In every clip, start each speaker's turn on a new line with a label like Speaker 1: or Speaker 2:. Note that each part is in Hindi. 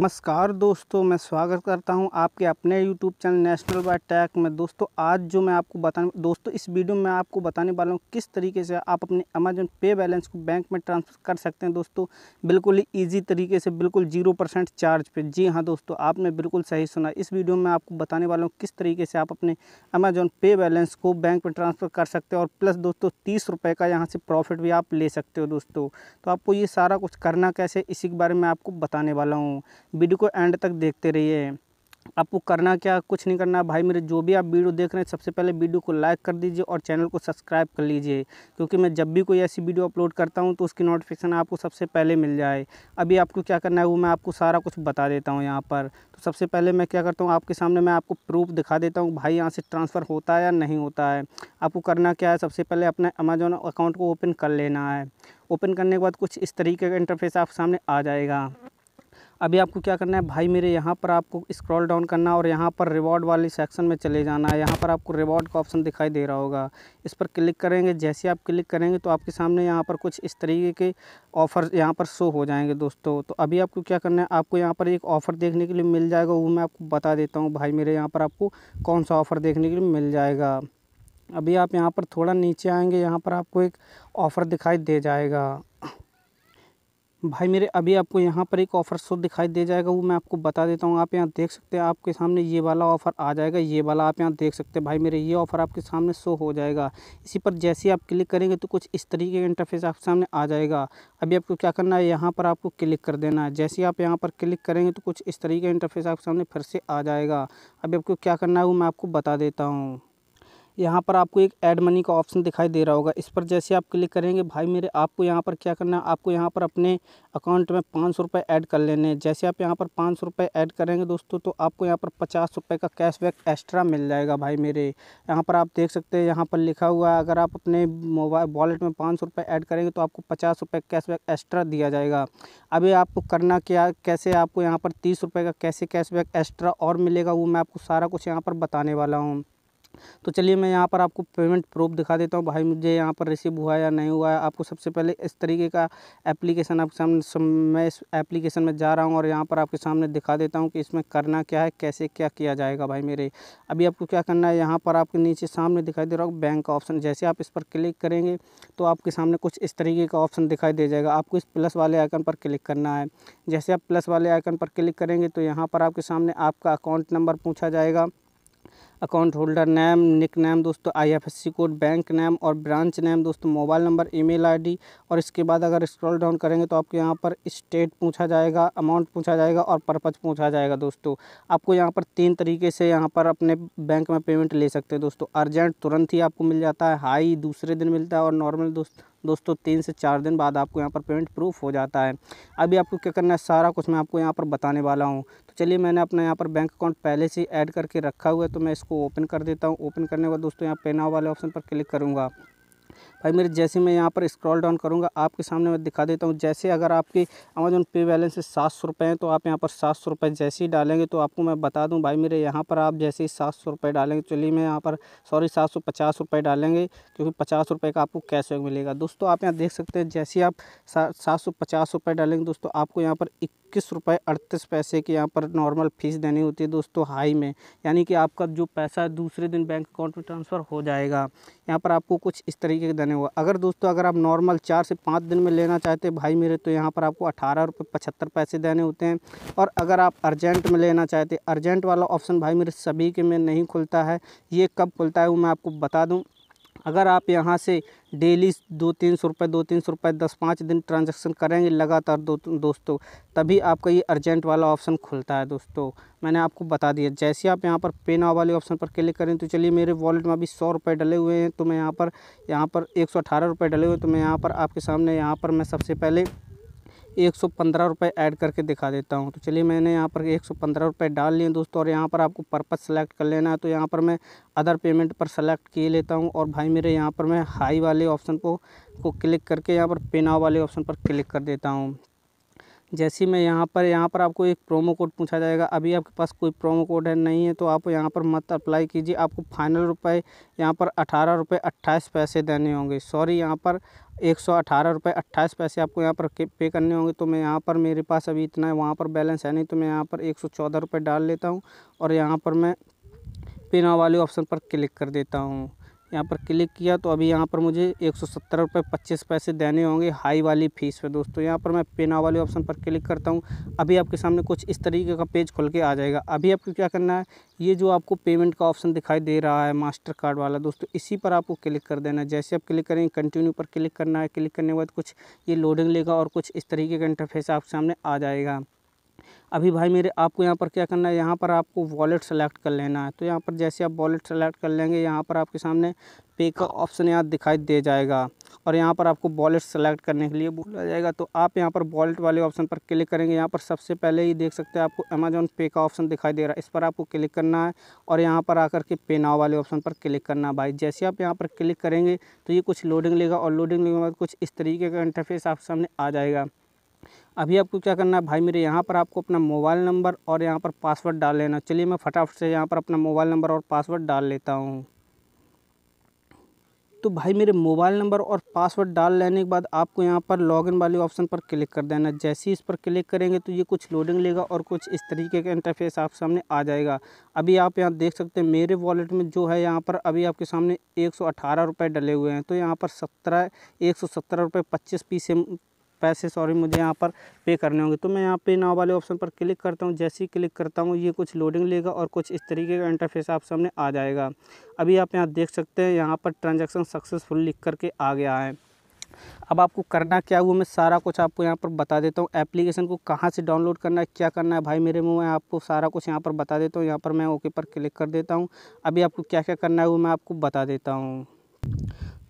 Speaker 1: नमस्कार दोस्तों मैं स्वागत करता हूं आपके अपने YouTube channel national by tech में दोस्तों आज जो मैं आपको बताने दोस्तों इस वीडियो में आपको बताने वाला हूं किस तरीके से आप अपने अमेजन पे बैलेंस को बैंक में ट्रांसफ़र कर सकते हैं दोस्तों बिल्कुल ही ईजी तरीके से बिल्कुल जीरो परसेंट चार्ज पे जी हाँ दोस्तों आपने बिल्कुल सही सुना इस वीडियो में आपको बताने वाला हूँ किस तरीके से आप अपने अमेजोन पे बैलेंस को बैंक में ट्रांसफ़र कर सकते हो और प्लस दोस्तों तीस रुपये का यहाँ से प्रॉफिट भी आप ले सकते हो दोस्तों तो आपको ये सारा कुछ करना कैसे इसी के बारे में आपको बताने वाला हूँ वीडियो को एंड तक देखते रहिए आपको करना क्या कुछ नहीं करना भाई मेरे जो भी आप वीडियो देख रहे हैं सबसे पहले वीडियो को लाइक कर दीजिए और चैनल को सब्सक्राइब कर लीजिए क्योंकि मैं जब भी कोई ऐसी वीडियो अपलोड करता हूं तो उसकी नोटिफिकेशन आपको सबसे पहले मिल जाए अभी आपको क्या करना है वो मैं आपको सारा कुछ बता देता हूं यहां पर तो सबसे पहले मैं क्या करता हूँ आपके सामने मैं आपको प्रूफ दिखा देता हूँ भाई यहाँ से ट्रांसफ़र होता है या नहीं होता है आपको करना क्या है सबसे पहले अपना अमेजोन अकाउंट को ओपन कर लेना है ओपन करने के बाद कुछ इस तरीके का इंटरफेस आप सामने आ जाएगा अभी आपको क्या करना है भाई मेरे यहाँ पर आपको स्क्रॉल डाउन करना और यहाँ पर रिवॉर्ड वाले सेक्शन में चले जाना है यहाँ पर आपको रिवॉर्ड का ऑप्शन दिखाई दे रहा होगा इस पर क्लिक करेंगे जैसे आप क्लिक करेंगे तो आपके सामने यहाँ पर कुछ इस तरीके के ऑफ़र यहाँ पर शो हो जाएंगे दोस्तों तो अभी आपको क्या करना है आपको यहाँ पर एक ऑफ़र देखने के लिए मिल जाएगा वो मैं आपको बता देता हूँ भाई मेरे यहाँ पर आपको कौन सा ऑफ़र देखने के लिए मिल जाएगा अभी आप यहाँ पर थोड़ा नीचे आएंगे यहाँ पर आपको एक ऑफ़र दिखाई दे जाएगा भाई मेरे अभी आपको यहाँ पर एक ऑफ़र शो दिखाई दे जाएगा वो मैं आपको बता देता हूँ आप यहाँ देख सकते हैं आपके सामने ये वाला ऑफ़र आ जाएगा ये वाला आप यहाँ देख सकते हैं भाई मेरे ये ऑफ़र आपके सामने शो हो जाएगा इसी पर जैसे आप क्लिक करेंगे तो कुछ इस तरीके का इंटरफेस आपके सामने आ जाएगा अभी आपको क्या करना है यहाँ पर आपको क्लिक कर देना है जैसे आप यहाँ पर क्लिक करेंगे तो कुछ इस तरीके का इंटरफेस आपके सामने फिर से आ जाएगा अभी आपको क्या करना है वो मैं आपको बता देता हूँ यहाँ पर आपको एक ऐड मनी का ऑप्शन दिखाई दे रहा होगा इस पर जैसे आप क्लिक करेंगे भाई मेरे आपको यहाँ पर क्या करना है आपको यहाँ पर अपने अकाउंट में पाँच सौ रुपये ऐड कर लेने हैं जैसे आप यहाँ पर पाँच सौ रुपये ऐड करेंगे दोस्तों तो आपको यहाँ पर पचास रुपये का कैशबैक एक्स्ट्रा मिल जाएगा भाई मेरे यहाँ पर आप देख सकते हैं यहाँ पर लिखा हुआ है अगर आप अपने मोबाइल वॉलेट में पाँच सौ रुपये ऐड करेंगे तो आपको पचास रुपये कैशबैक एक्स्ट्रा दिया जाएगा अभी आपको करना क्या कैसे आपको यहाँ पर तीस रुपये का कैसे कैशबैक एक्स्ट्रा और मिलेगा वो मैं आपको सारा कुछ यहाँ पर बताने वाला हूँ तो चलिए मैं यहाँ पर आपको पेमेंट प्रूफ दिखा देता हूँ भाई मुझे यहाँ पर रिसीव हुआ या नहीं हुआ है आपको सबसे पहले इस तरीके का एप्लीकेशन आपके सामने मैं इस एप्लीकेशन में जा रहा हूँ और यहाँ पर आपके सामने दिखा देता हूँ कि इसमें करना क्या है कैसे क्या किया जाएगा भाई मेरे अभी आपको क्या करना है यहाँ पर आपके नीचे सामने दिखाई दे रहा हूँ बैंक का ऑप्शन जैसे आप इस पर क्लिक करेंगे तो आपके सामने कुछ इस तरीके का ऑप्शन दिखाई दे जाएगा आपको इस प्लस वाले आइकन पर क्लिक करना है जैसे आप प्लस वाले आइकन पर क्लिक करेंगे तो यहाँ पर आपके सामने आपका अकाउंट नंबर पूछा जाएगा account holder name nick name दोस्तों आईएफएससी कोड बैंक नेम और ब्रांच नेम दोस्तों मोबाइल नंबर ईमेल आईडी और इसके बाद अगर स्क्रॉल डाउन करेंगे तो आपके यहाँ पर स्टेट पूछा जाएगा अमाउंट पूछा जाएगा और पर्पज़ पूछा जाएगा दोस्तों आपको यहाँ पर तीन तरीके से यहाँ पर अपने बैंक में पेमेंट ले सकते हैं दोस्तों अर्जेंट तुरंत ही आपको मिल जाता है हाई दूसरे दिन मिलता है और नॉर्मल दोस्त दोस्तों तीन से चार दिन बाद आपको यहाँ पर पेमेंट प्रूफ हो जाता है अभी आपको क्या करना है सारा कुछ मैं आपको यहाँ पर बताने वाला हूँ तो चलिए मैंने अपना यहाँ पर बैंक अकाउंट पहले से ऐड करके रखा हुआ है तो मैं इसको ओपन कर देता हूँ ओपन करने के बाद दोस्तों यहाँ पे नाव वाले ऑप्शन पर क्लिक करूँगा भाई मेरे जैसे मैं यहाँ पर स्क्रॉल डाउन करूँगा आपके सामने मैं दिखा देता हूँ जैसे अगर आपके अमेजोन पे बैलेंस सात सौ रुपये हैं तो आप यहाँ पर सात सौ रुपये जैसे ही डालेंगे तो आपको मैं बता दूँ भाई मेरे यहाँ पर आप जैसे ही सात सौ रुपये डालेंगे चलिए मैं यहाँ पर सॉरी सात सौ पचास रुपये डालेंगे क्योंकि पचास रुपये का आपको कैशबैक मिलेगा दोस्तों आप यहाँ देख सकते हैं जैसे ही आप सात सौ पचास रुपये डालेंगे दोस्तों आपको यहाँ पर इक्कीस रुपये अड़तीस पैसे की यहाँ पर नॉर्मल फ़ीस देनी होती है दोस्तों हाई में यानी कि आपका जो पैसा दूसरे दिन बैंक अकाउंट में ट्रांसफ़र हो जाएगा यहाँ पर आपको कुछ इस तरीके के देने हुआ अगर दोस्तों अगर आप नॉर्मल चार से पाँच दिन में लेना चाहते भाई मेरे तो यहाँ पर आपको अठारह रुपये पचहत्तर पैसे देने होते हैं और अगर आप अर्जेंट में लेना चाहते अर्जेंट वाला ऑप्शन भाई मेरे सभी के में नहीं खुलता है ये कब खुलता है वो मैं आपको बता दूँ अगर आप यहाँ से डेली दो तीन सौ रुपये दो तीन सौ रुपये दस पाँच दिन ट्रांजैक्शन करेंगे लगातार दो दोस्तों तभी आपका ये अर्जेंट वाला ऑप्शन खुलता है दोस्तों मैंने आपको बता दिया जैसे आप यहाँ पर पे नाव वाले ऑप्शन पर क्लिक करें तो चलिए मेरे वॉलेट में अभी सौ रुपये डले हुए हैं तो मैं यहाँ पर यहाँ पर एक सौ अठारह रुपये डले हुए तो मैं यहाँ पर आपके सामने यहाँ पर मैं सबसे पहले एक सौ पंद्रह रुपये ऐड करके दिखा देता हूँ तो चलिए मैंने यहाँ पर एक सौ पंद्रह रुपये डाल लिए दोस्तों और यहाँ पर आपको पर्पज़ सेलेक्ट कर लेना है तो यहाँ पर मैं अदर पेमेंट पर सेलेक्ट किए लेता हूँ और भाई मेरे यहाँ पर मैं हाई वाले ऑप्शन को को क्लिक करके यहाँ पर पेनाव वाले ऑप्शन पर क्लिक कर देता हूँ जैसे मैं यहाँ पर यहाँ पर आपको एक प्रोमो कोड पूछा जाएगा अभी आपके पास कोई प्रोमो कोड है नहीं है तो आप यहाँ पर मत अप्लाई कीजिए आपको फाइनल रुपए यहाँ पर अठारह रुपये अट्ठाईस पैसे देने होंगे सॉरी यहाँ पर एक सौ अठारह रुपये अट्ठाईस पैसे आपको यहाँ पर पे करने होंगे तो मैं यहाँ पर मेरे पास अभी इतना है वहाँ पर बैलेंस है नहीं तो मैं यहाँ पर एक सौ चौदह रुपये डाल लेता हूँ और यहाँ पर मैं पिना वाले ऑप्शन पर क्लिक कर देता हूँ यहाँ पर क्लिक किया तो अभी यहाँ पर मुझे एक सौ सत्तर रुपये पच्चीस पैसे देने होंगे हाई वाली फ़ीस पे दोस्तों यहाँ पर मैं पेना वाले ऑप्शन पर क्लिक करता हूँ अभी आपके सामने कुछ इस तरीके का पेज खुल के आ जाएगा अभी आपको क्या करना है ये जो आपको पेमेंट का ऑप्शन दिखाई दे रहा है मास्टर कार्ड वाला दोस्तों इसी पर आपको क्लिक कर देना है जैसे आप क्लिक करेंगे कंटिन्यू पर क्लिक करना है क्लिक करने के बाद कुछ ये लोडिंग लेगा और कुछ इस तरीके का इंटरफेस आपके सामने आ जाएगा अभी भाई मेरे आपको यहाँ पर क्या करना है यहाँ पर आपको वॉलेट सेलेक्ट कर लेना है तो यहाँ पर जैसे आप वॉलेट सेलेक्ट कर लेंगे यहाँ पर आपके सामने पे का ऑप्शन यहाँ दिखाई दे जाएगा और यहाँ पर आपको वॉलेट सेलेक्ट करने के लिए बोला जाएगा तो आप यहाँ पर वॉलेट वाले ऑप्शन पर क्लिक करेंगे यहाँ पर सबसे पहले ही देख सकते हैं आपको अमेजोन पे का ऑप्शन दिखाई दे रहा है इस पर आपको क्लिक करना है और यहाँ पर आकर के पे नाव वाले ऑप्शन पर क्लिक करना है भाई जैसे आप यहाँ पर क्लिक करेंगे तो ये कुछ लोडिंग लेगा और लोडिंग लेने के बाद कुछ इस तरीके का इंटरफेस आपके सामने आ जाएगा अभी आपको क्या करना है भाई मेरे यहाँ पर आपको अपना मोबाइल नंबर और यहाँ पर पासवर्ड डाल लेना चलिए मैं फटाफट से यहाँ पर अपना मोबाइल नंबर और पासवर्ड डाल लेता हूँ तो भाई मेरे मोबाइल नंबर और पासवर्ड डाल लेने के बाद आपको यहाँ पर लॉगिन वाले ऑप्शन पर क्लिक कर देना जैसे ही इस पर क्लिक करेंगे तो ये कुछ लोडिंग लेगा और कुछ इस तरीके का इंटरफेस आप सामने आ जाएगा अभी आप यहाँ देख सकते हैं मेरे वॉलेट में जो है यहाँ पर अभी आपके सामने एक सौ डले हुए हैं तो यहाँ पर सत्रह एक सौ पच्चीस पीसे पैसे सॉरी मुझे यहाँ पर पे करने होंगे तो मैं यहाँ पे नाव वाले ऑप्शन पर क्लिक करता हूँ जैसे ही क्लिक करता हूँ ये कुछ लोडिंग लेगा और कुछ इस तरीके का इंटरफेस आप सामने आ जाएगा अभी आप यहाँ देख सकते हैं यहाँ पर ट्रांजेक्शन सक्सेसफुल लिख करके आ गया है अब आपको करना क्या हुआ मैं सारा कुछ आपको यहाँ पर बता देता हूँ एप्लीकेशन को कहाँ से डाउनलोड करना है क्या करना है भाई मेरे मुँह मैं आपको सारा कुछ यहाँ पर बता देता हूँ यहाँ पर मैं ओके पर क्लिक कर देता हूँ अभी आपको क्या क्या करना है वो मैं आपको बता देता हूँ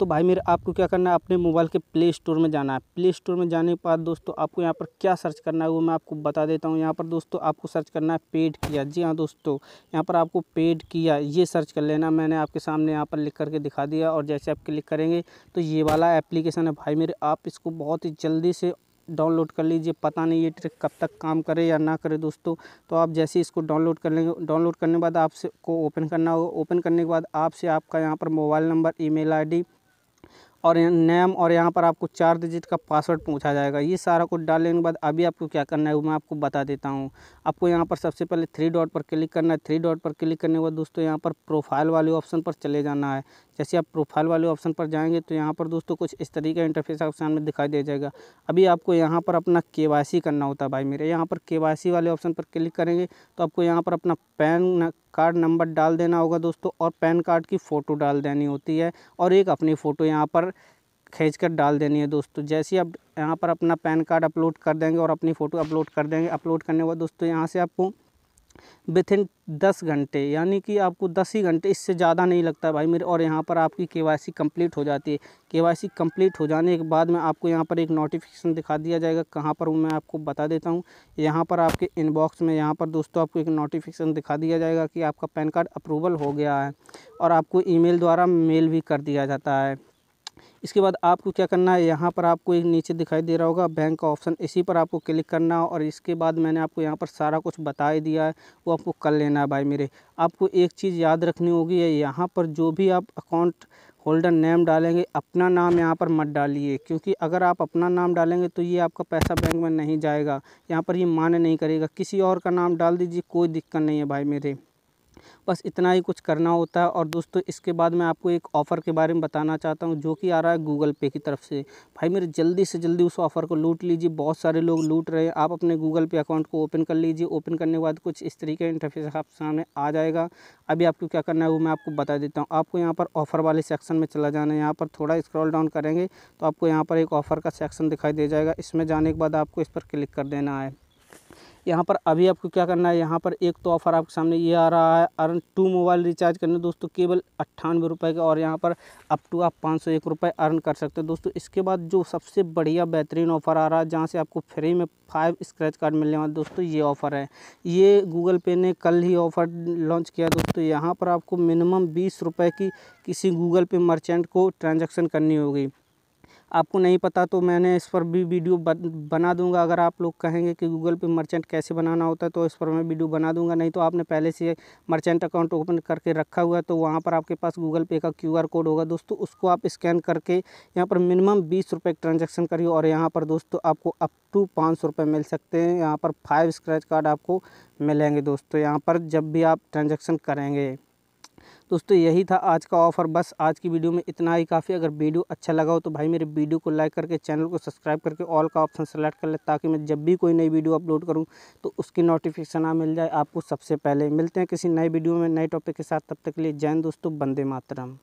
Speaker 1: तो भाई मेरे आपको क्या करना है अपने मोबाइल के प्ले स्टोर में जाना है प्ले स्टोर में जाने के बाद दोस्तों आपको यहाँ पर क्या सर्च करना है वो मैं आपको बता देता हूँ यहाँ पर दोस्तों आपको सर्च करना है पेड किया जी हाँ दोस्तों यहाँ पर आपको पेड किया ये सर्च कर लेना मैंने आपके सामने यहाँ पर लिख करके दिखा दिया और जैसे आप क्लिक करेंगे तो ये वाला एप्लीकेशन है भाई मेरे आप इसको बहुत ही जल्दी से डाउनलोड कर लीजिए पता नहीं ये ट्रिक कब तक काम करे या ना करे दोस्तों तो आप जैसे इसको डाउनलोड कर लेंगे डाउनलोड करने के बाद आपसे को ओपन करना होगा ओपन करने के बाद आपसे आपका यहाँ पर मोबाइल नंबर ईमेल आईडी और नेम और यहाँ पर आपको चार डिजिट का पासवर्ड पूछा जाएगा ये सारा कुछ डालने के बाद अभी आपको क्या करना है वो मैं आपको बता देता हूँ आपको यहाँ पर सबसे पहले थ्री डॉट पर क्लिक करना है थ्री डॉट पर क्लिक करने के बाद दोस्तों यहाँ पर प्रोफाइल वाले ऑप्शन पर चले जाना है जैसे आप प्रोफाइल वाले ऑप्शन पर जाएंगे तो यहाँ पर दोस्तों कुछ इस तरीके का इंटरफेस आपके में दिखाई दे जाएगा अभी आपको यहाँ पर अपना के करना होता है भाई मेरे यहाँ पर के वाले ऑप्शन पर क्लिक करेंगे तो आपको यहाँ पर अपना पैन कार्ड नंबर डाल देना होगा दोस्तों और पैन कार्ड की फ़ोटो डाल देनी होती है और एक अपनी फ़ोटो यहाँ पर खींच कर डाल देनी है दोस्तों जैसे आप यहाँ पर अपना पैन कार्ड अपलोड कर देंगे और अपनी फ़ोटो अपलोड कर देंगे अपलोड करने के बाद दोस्तों यहाँ से आपको विथिन दस घंटे यानी कि आपको दस ही घंटे इससे ज़्यादा नहीं लगता भाई मेरे और यहाँ पर आपकी के वाई सी कम्प्लीट हो जाती है के वाई सी कम्प्लीट हो जाने के बाद में आपको यहाँ पर एक नोटिफिकेशन दिखा दिया जाएगा कहाँ पर हूँ मैं आपको बता देता हूँ यहाँ पर आपके इनबॉक्स में यहाँ पर दोस्तों आपको एक नोटिफिकेशन दिखा दिया जाएगा कि आपका पैन कार्ड अप्रूवल हो गया है और आपको मेल द्वारा मेल भी कर दिया जाता है इसके बाद आपको क्या करना है यहाँ पर आपको एक नीचे दिखाई दे रहा होगा बैंक का ऑप्शन इसी पर आपको क्लिक करना है और इसके बाद मैंने आपको यहाँ पर सारा कुछ बता ही दिया है वो आपको कर लेना है भाई मेरे आपको एक चीज़ याद रखनी होगी है यहाँ पर जो भी आप अकाउंट होल्डर नेम डालेंगे अपना नाम यहाँ पर मत डालिए क्योंकि अगर आप अपना नाम डालेंगे तो ये आपका पैसा बैंक में नहीं जाएगा यहाँ पर ये मान्य नहीं करेगा किसी और का नाम डाल दीजिए कोई दिक्कत नहीं है भाई मेरे बस इतना ही कुछ करना होता है और दोस्तों इसके बाद मैं आपको एक ऑफ़र के बारे में बताना चाहता हूँ जो कि आ रहा है गूगल पे की तरफ से भाई मेरे जल्दी से जल्दी उस ऑफ़र को लूट लीजिए बहुत सारे लोग लूट रहे हैं आप अपने गूगल पे अकाउंट को ओपन कर लीजिए ओपन करने के बाद कुछ इस तरीके का इंटरफेस आपके सामने आ जाएगा अभी आपको क्या करना है वो मैं आपको बता देता हूँ आपको यहाँ पर ऑफ़र वाले सेक्शन में चला जाना है यहाँ पर थोड़ा स्क्रॉल डाउन करेंगे तो आपको यहाँ पर एक ऑफ़र का सेक्शन दिखाई दे जाएगा इसमें जाने के बाद आपको इस पर क्लिक कर देना है यहाँ पर अभी आपको क्या करना है यहाँ पर एक तो ऑफ़र आपके सामने ये आ रहा है अर्न टू मोबाइल रिचार्ज करने दोस्तों केवल अट्ठानवे रुपये का और यहाँ पर अप टू आप पाँच सौ एक रुपये अर्न कर सकते हैं दोस्तों इसके बाद जो सबसे बढ़िया बेहतरीन ऑफ़र आ रहा है जहाँ से आपको फ्री में फाइव स्क्रैच कार्ड मिलने वाला दोस्तों ये ऑफ़र है ये गूगल पे ने कल ही ऑफ़र लॉन्च किया दोस्तों यहाँ पर आपको मिनिमम बीस रुपये की किसी गूगल पे मर्चेंट को ट्रांजेक्शन करनी होगी आपको नहीं पता तो मैंने इस पर भी वीडियो बना दूंगा अगर आप लोग कहेंगे कि गूगल पे मर्चेंट कैसे बनाना होता है तो इस पर मैं वीडियो बना दूंगा नहीं तो आपने पहले से मर्चेंट अकाउंट ओपन करके रखा हुआ है तो वहाँ पर आपके पास गूगल पे का क्यू कोड होगा दोस्तों उसको आप स्कैन करके यहाँ पर मिनिमम बीस रुपये ट्रांजेक्शन करिए और यहाँ पर दोस्तों आपको अप टू पाँच सौ रुपये मिल सकते हैं यहाँ पर फाइव स्क्रैच कार्ड आपको मिलेंगे दोस्तों यहाँ पर जब भी आप ट्रांजेक्शन करेंगे दोस्तों यही था आज का ऑफर बस आज की वीडियो में इतना ही काफ़ी अगर वीडियो अच्छा लगा हो तो भाई मेरे वीडियो को लाइक करके चैनल को सब्सक्राइब करके ऑल का ऑप्शन सेलेक्ट कर ले ताकि मैं जब भी कोई नई वीडियो अपलोड करूँ तो उसकी नोटिफिकेशन आ मिल जाए आपको सबसे पहले मिलते हैं किसी नए वीडियो में नए टॉपिक के साथ तब तक के लिए जैन दोस्तों बंदे मातरम